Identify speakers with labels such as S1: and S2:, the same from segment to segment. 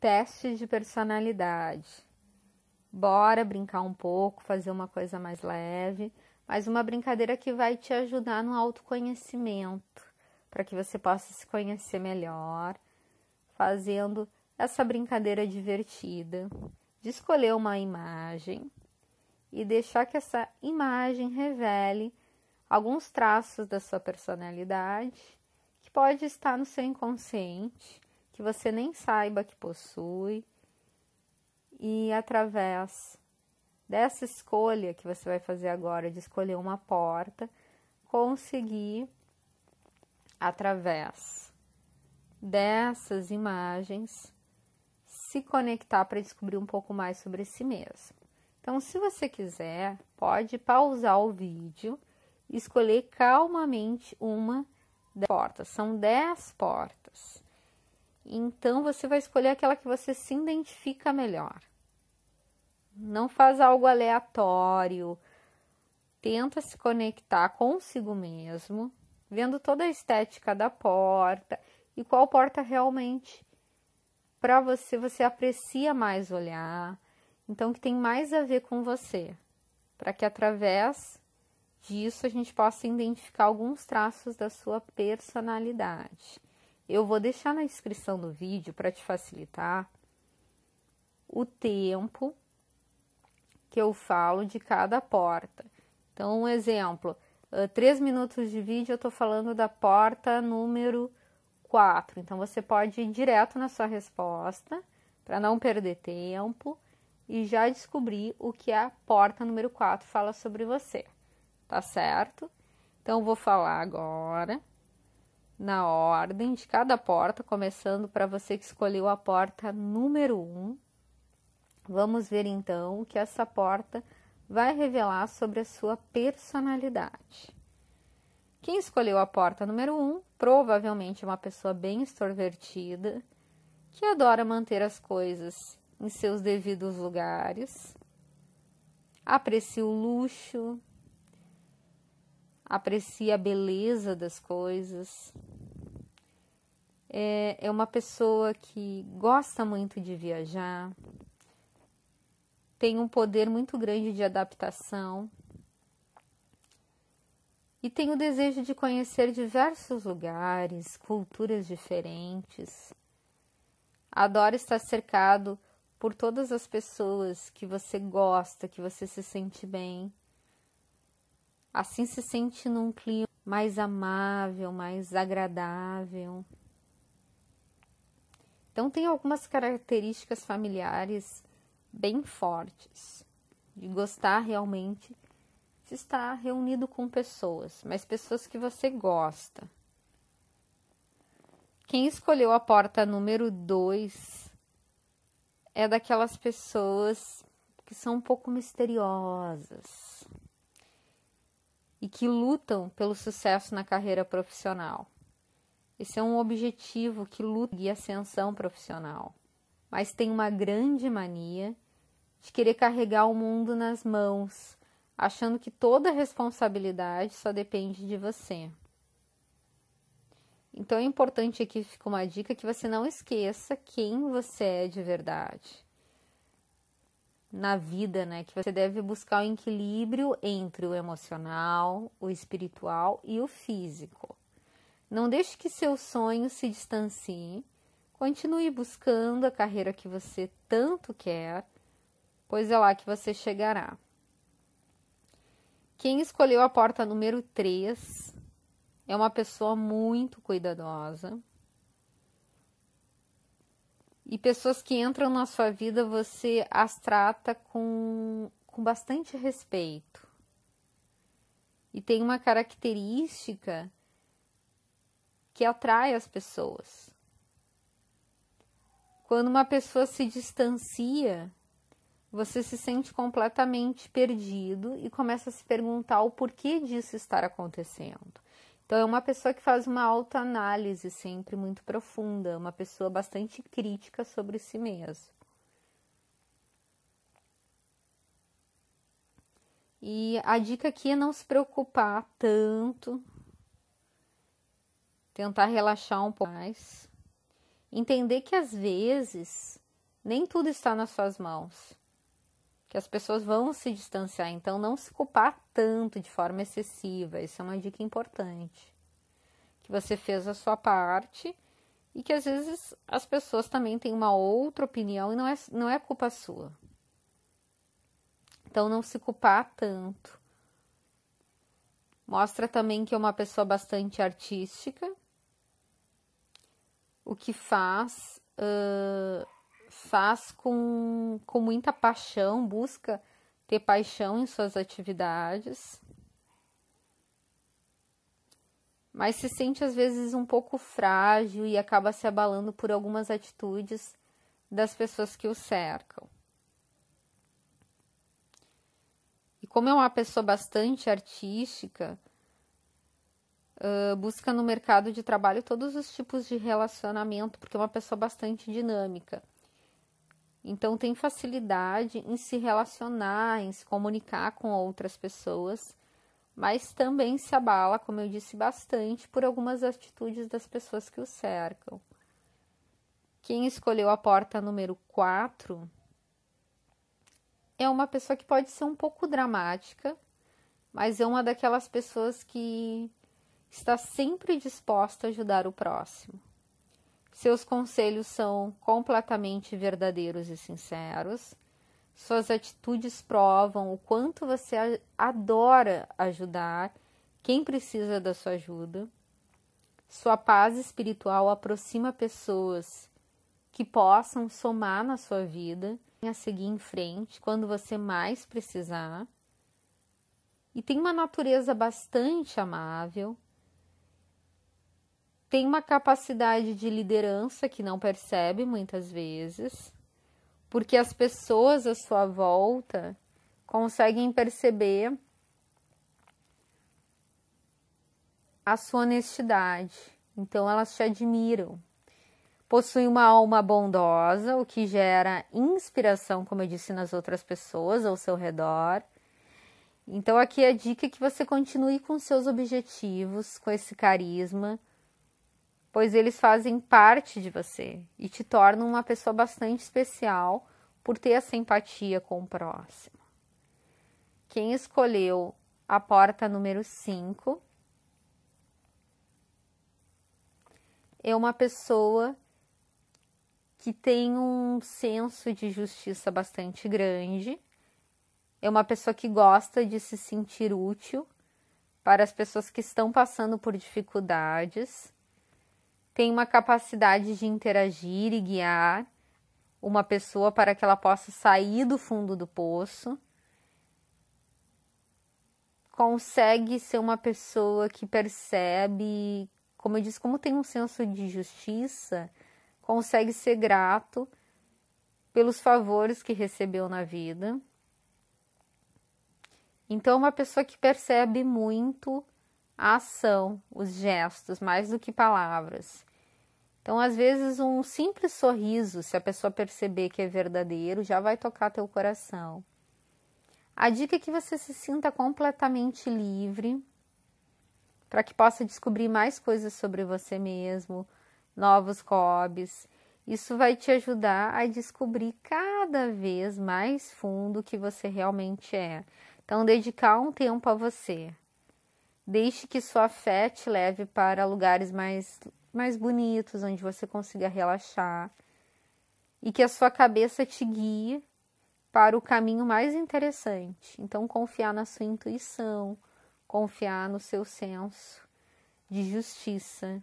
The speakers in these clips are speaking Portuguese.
S1: teste de personalidade. Bora brincar um pouco, fazer uma coisa mais leve, mas uma brincadeira que vai te ajudar no autoconhecimento, para que você possa se conhecer melhor, fazendo essa brincadeira divertida de escolher uma imagem e deixar que essa imagem revele alguns traços da sua personalidade que pode estar no seu inconsciente que você nem saiba que possui, e através dessa escolha que você vai fazer agora de escolher uma porta, conseguir através dessas imagens se conectar para descobrir um pouco mais sobre si mesmo. Então, se você quiser, pode pausar o vídeo e escolher calmamente uma das portas. São 10 portas. Então você vai escolher aquela que você se identifica melhor. Não faz algo aleatório. Tenta se conectar consigo mesmo, vendo toda a estética da porta e qual porta realmente para você você aprecia mais olhar, então que tem mais a ver com você, para que através disso a gente possa identificar alguns traços da sua personalidade. Eu vou deixar na descrição do vídeo para te facilitar o tempo que eu falo de cada porta. Então, um exemplo, ah, três minutos de vídeo eu estou falando da porta número 4. Então, você pode ir direto na sua resposta para não perder tempo e já descobrir o que a porta número 4 fala sobre você, tá certo? Então, vou falar agora na ordem de cada porta, começando para você que escolheu a porta número 1. Um. Vamos ver então o que essa porta vai revelar sobre a sua personalidade. Quem escolheu a porta número 1 um, provavelmente é uma pessoa bem extrovertida, que adora manter as coisas em seus devidos lugares, aprecia o luxo, aprecia a beleza das coisas, é, é uma pessoa que gosta muito de viajar, tem um poder muito grande de adaptação e tem o desejo de conhecer diversos lugares, culturas diferentes. Adora estar cercado por todas as pessoas que você gosta, que você se sente bem. Assim se sente num clima mais amável, mais agradável. Então, tem algumas características familiares bem fortes, de gostar realmente de estar reunido com pessoas, mas pessoas que você gosta. Quem escolheu a porta número 2 é daquelas pessoas que são um pouco misteriosas e que lutam pelo sucesso na carreira profissional. Esse é um objetivo que luta e ascensão profissional, mas tem uma grande mania de querer carregar o mundo nas mãos, achando que toda responsabilidade só depende de você. Então é importante aqui fica uma dica que você não esqueça quem você é de verdade. Na vida, né, que você deve buscar o equilíbrio entre o emocional, o espiritual e o físico. Não deixe que seus sonhos se distanciem. Continue buscando a carreira que você tanto quer, pois é lá que você chegará. Quem escolheu a porta número 3 é uma pessoa muito cuidadosa. E pessoas que entram na sua vida, você as trata com, com bastante respeito. E tem uma característica que atrai as pessoas. Quando uma pessoa se distancia, você se sente completamente perdido e começa a se perguntar o porquê disso estar acontecendo. Então, é uma pessoa que faz uma autoanálise sempre muito profunda, uma pessoa bastante crítica sobre si mesmo. E a dica aqui é não se preocupar tanto tentar relaxar um pouco mais, entender que às vezes nem tudo está nas suas mãos, que as pessoas vão se distanciar, então não se culpar tanto de forma excessiva, isso é uma dica importante. Que você fez a sua parte e que às vezes as pessoas também têm uma outra opinião e não é, não é culpa sua. Então não se culpar tanto. Mostra também que é uma pessoa bastante artística, o que faz, uh, faz com, com muita paixão, busca ter paixão em suas atividades, mas se sente às vezes um pouco frágil e acaba se abalando por algumas atitudes das pessoas que o cercam. E como é uma pessoa bastante artística, uh, busca no mercado de trabalho todos os tipos de relacionamento, porque é uma pessoa bastante dinâmica. Então, tem facilidade em se relacionar, em se comunicar com outras pessoas, mas também se abala, como eu disse, bastante por algumas atitudes das pessoas que o cercam. Quem escolheu a porta número 4 é uma pessoa que pode ser um pouco dramática, mas é uma daquelas pessoas que está sempre disposta a ajudar o próximo. Seus conselhos são completamente verdadeiros e sinceros. Suas atitudes provam o quanto você adora ajudar quem precisa da sua ajuda. Sua paz espiritual aproxima pessoas que possam somar na sua vida a seguir em frente quando você mais precisar. E tem uma natureza bastante amável, tem uma capacidade de liderança que não percebe muitas vezes, porque as pessoas à sua volta conseguem perceber a sua honestidade, então elas te admiram. Possui uma alma bondosa, o que gera inspiração, como eu disse, nas outras pessoas ao seu redor. Então, aqui é a dica é que você continue com seus objetivos, com esse carisma pois eles fazem parte de você e te tornam uma pessoa bastante especial por ter essa empatia com o próximo. Quem escolheu a porta número 5 é uma pessoa que tem um senso de justiça bastante grande, é uma pessoa que gosta de se sentir útil para as pessoas que estão passando por dificuldades tem uma capacidade de interagir e guiar uma pessoa para que ela possa sair do fundo do poço. Consegue ser uma pessoa que percebe, como eu disse, como tem um senso de justiça, consegue ser grato pelos favores que recebeu na vida. Então, é uma pessoa que percebe muito a ação, os gestos, mais do que palavras. Então, às vezes, um simples sorriso, se a pessoa perceber que é verdadeiro, já vai tocar teu coração. A dica é que você se sinta completamente livre para que possa descobrir mais coisas sobre você mesmo, novos hobbies. Isso vai te ajudar a descobrir cada vez mais fundo o que você realmente é. Então, dedicar um tempo a você, Deixe que sua fé te leve para lugares mais, mais bonitos, onde você consiga relaxar. E que a sua cabeça te guie para o caminho mais interessante. Então, confiar na sua intuição, confiar no seu senso de justiça.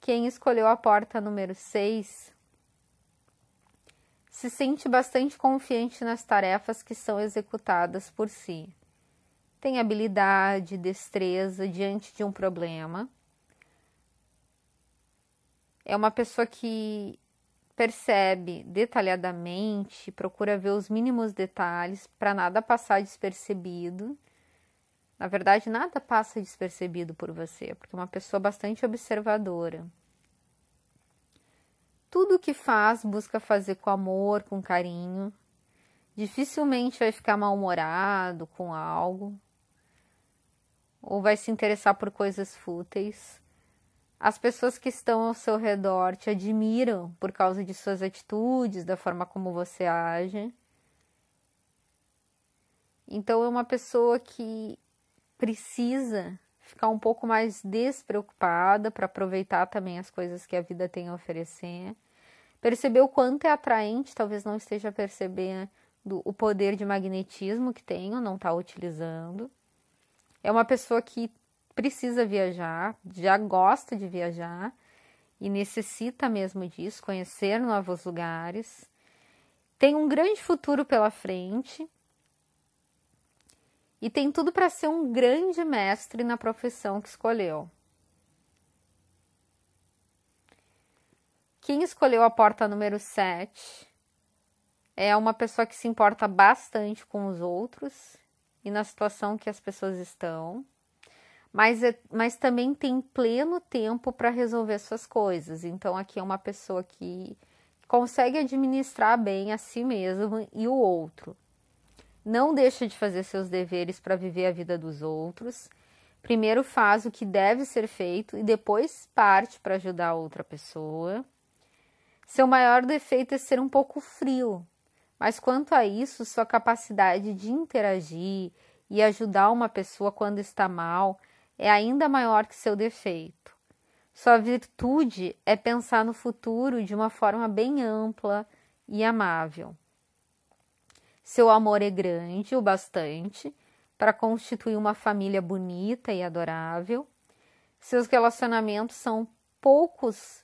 S1: Quem escolheu a porta número 6 se sente bastante confiante nas tarefas que são executadas por si tem habilidade, destreza diante de um problema. É uma pessoa que percebe detalhadamente, procura ver os mínimos detalhes para nada passar despercebido. Na verdade, nada passa despercebido por você, porque é uma pessoa bastante observadora. Tudo o que faz, busca fazer com amor, com carinho. Dificilmente vai ficar mal-humorado com algo ou vai se interessar por coisas fúteis. As pessoas que estão ao seu redor te admiram por causa de suas atitudes, da forma como você age. Então é uma pessoa que precisa ficar um pouco mais despreocupada para aproveitar também as coisas que a vida tem a oferecer. Percebeu o quanto é atraente, talvez não esteja percebendo o poder de magnetismo que tem ou não está utilizando é uma pessoa que precisa viajar, já gosta de viajar e necessita mesmo disso, conhecer novos lugares. Tem um grande futuro pela frente e tem tudo para ser um grande mestre na profissão que escolheu. Quem escolheu a porta número 7 é uma pessoa que se importa bastante com os outros e na situação que as pessoas estão, mas, é, mas também tem pleno tempo para resolver suas coisas. Então, aqui é uma pessoa que consegue administrar bem a si mesmo e o outro. Não deixa de fazer seus deveres para viver a vida dos outros. Primeiro faz o que deve ser feito e depois parte para ajudar a outra pessoa. Seu maior defeito é ser um pouco frio, mas quanto a isso, sua capacidade de interagir e ajudar uma pessoa quando está mal é ainda maior que seu defeito. Sua virtude é pensar no futuro de uma forma bem ampla e amável. Seu amor é grande o bastante para constituir uma família bonita e adorável. Seus relacionamentos são poucos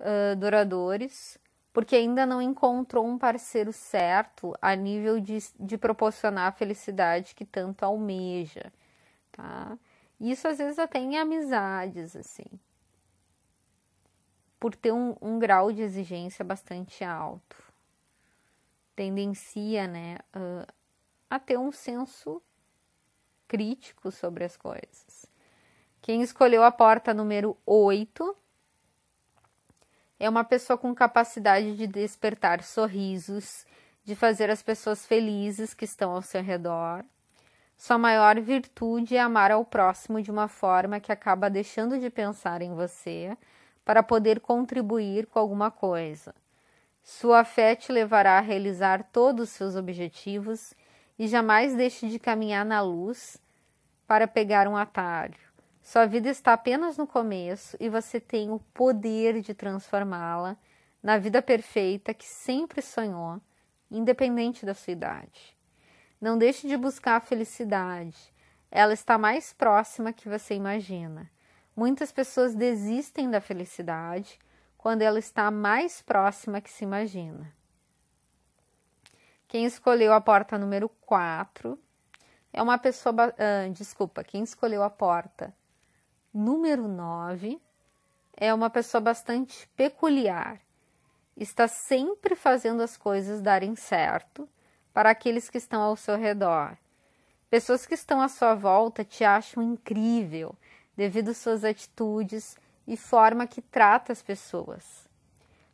S1: uh, duradores, porque ainda não encontrou um parceiro certo a nível de, de proporcionar a felicidade que tanto almeja, tá? Isso às vezes até em amizades, assim, por ter um, um grau de exigência bastante alto, tendencia, né, a ter um senso crítico sobre as coisas. Quem escolheu a porta número 8 é uma pessoa com capacidade de despertar sorrisos, de fazer as pessoas felizes que estão ao seu redor. Sua maior virtude é amar ao próximo de uma forma que acaba deixando de pensar em você para poder contribuir com alguma coisa. Sua fé te levará a realizar todos os seus objetivos e jamais deixe de caminhar na luz para pegar um atalho. Sua vida está apenas no começo e você tem o poder de transformá-la na vida perfeita que sempre sonhou, independente da sua idade. Não deixe de buscar a felicidade. Ela está mais próxima que você imagina. Muitas pessoas desistem da felicidade quando ela está mais próxima que se imagina. Quem escolheu a porta número 4 é uma pessoa. Uh, desculpa, quem escolheu a porta número 9, é uma pessoa bastante peculiar. Está sempre fazendo as coisas darem certo para aqueles que estão ao seu redor. Pessoas que estão à sua volta te acham incrível devido às suas atitudes e forma que trata as pessoas.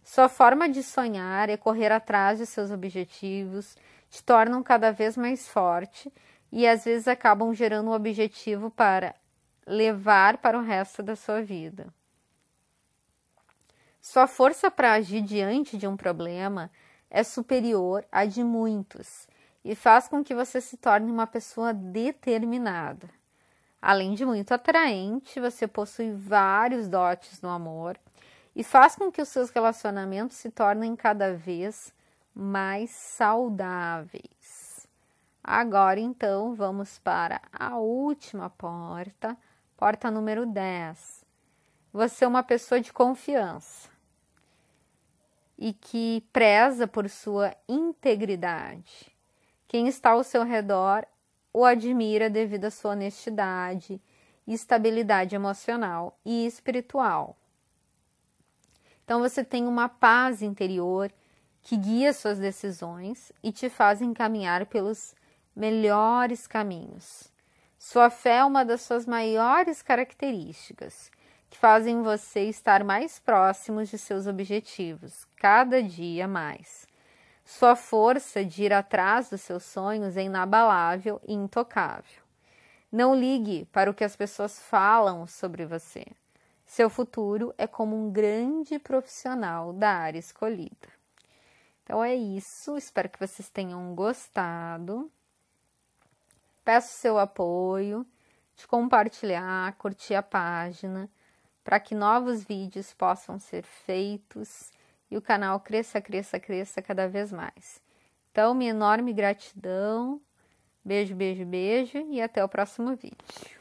S1: Sua forma de sonhar e é correr atrás de seus objetivos te tornam cada vez mais forte e às vezes acabam gerando um objetivo para levar para o resto da sua vida. Sua força para agir diante de um problema é superior à de muitos e faz com que você se torne uma pessoa determinada. Além de muito atraente, você possui vários dotes no amor e faz com que os seus relacionamentos se tornem cada vez mais saudáveis. Agora então vamos para a última porta, Porta número 10. Você é uma pessoa de confiança e que preza por sua integridade. Quem está ao seu redor o admira devido à sua honestidade, estabilidade emocional e espiritual. Então você tem uma paz interior que guia suas decisões e te faz encaminhar pelos melhores caminhos. Sua fé é uma das suas maiores características, que fazem você estar mais próximos de seus objetivos, cada dia mais. Sua força de ir atrás dos seus sonhos é inabalável e intocável. Não ligue para o que as pessoas falam sobre você. Seu futuro é como um grande profissional da área escolhida. Então é isso, espero que vocês tenham gostado. Peço seu apoio de compartilhar, curtir a página, para que novos vídeos possam ser feitos e o canal cresça, cresça, cresça cada vez mais. Então, minha enorme gratidão. Beijo, beijo, beijo e até o próximo vídeo.